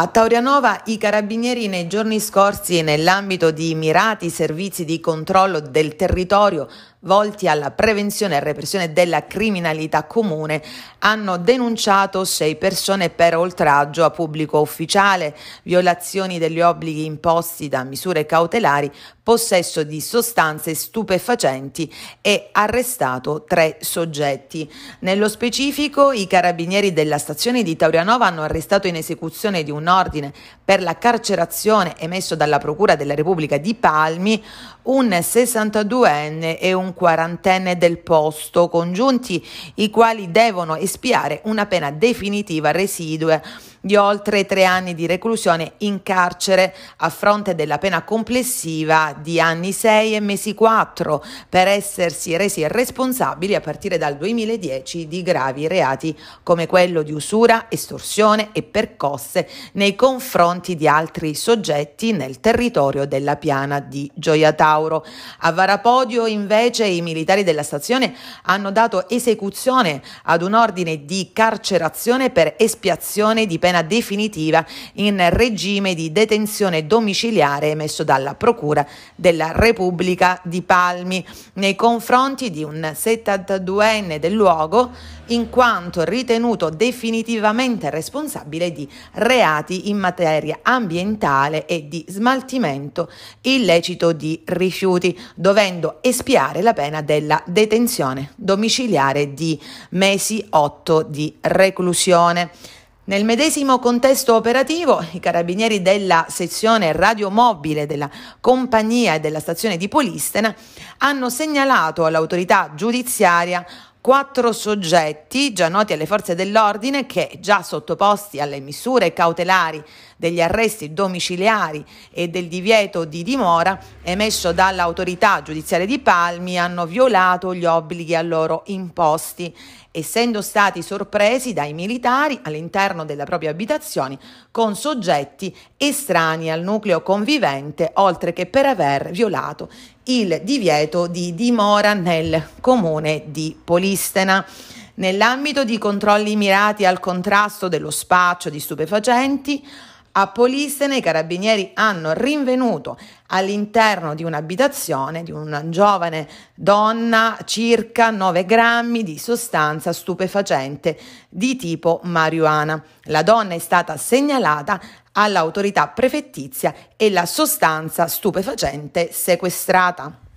A Taurianova i carabinieri nei giorni scorsi nell'ambito di mirati servizi di controllo del territorio volti alla prevenzione e repressione della criminalità comune hanno denunciato sei persone per oltraggio a pubblico ufficiale, violazioni degli obblighi imposti da misure cautelari, possesso di sostanze stupefacenti e arrestato tre soggetti. Nello specifico, i carabinieri della stazione di Taurianova hanno arrestato in esecuzione di un ordine per la carcerazione emesso dalla Procura della Repubblica di Palmi un 62enne e un un quarantenne del posto, congiunti i quali devono espiare una pena definitiva residua di oltre tre anni di reclusione in carcere a fronte della pena complessiva di anni 6 e mesi 4 per essersi resi responsabili a partire dal 2010 di gravi reati come quello di usura, estorsione e percosse nei confronti di altri soggetti nel territorio della piana di Gioia Tauro. A Varapodio invece i militari della stazione hanno dato esecuzione ad un ordine di carcerazione per espiazione di pena pena definitiva in regime di detenzione domiciliare emesso dalla Procura della Repubblica di Palmi nei confronti di un 72enne del luogo in quanto ritenuto definitivamente responsabile di reati in materia ambientale e di smaltimento illecito di rifiuti, dovendo espiare la pena della detenzione domiciliare di mesi 8 di reclusione. Nel medesimo contesto operativo, i carabinieri della sezione radiomobile della compagnia e della stazione di Polistena hanno segnalato all'autorità giudiziaria quattro soggetti già noti alle forze dell'ordine che già sottoposti alle misure cautelari degli arresti domiciliari e del divieto di dimora emesso dall'autorità giudiziaria di Palmi hanno violato gli obblighi a loro imposti, essendo stati sorpresi dai militari all'interno della propria abitazione con soggetti estranei al nucleo convivente, oltre che per aver violato il divieto di dimora nel comune di Polistena. Nell'ambito di controlli mirati al contrasto dello spaccio di stupefacenti, a Polistene i carabinieri hanno rinvenuto all'interno di un'abitazione di una giovane donna circa 9 grammi di sostanza stupefacente di tipo marijuana. La donna è stata segnalata all'autorità prefettizia e la sostanza stupefacente sequestrata.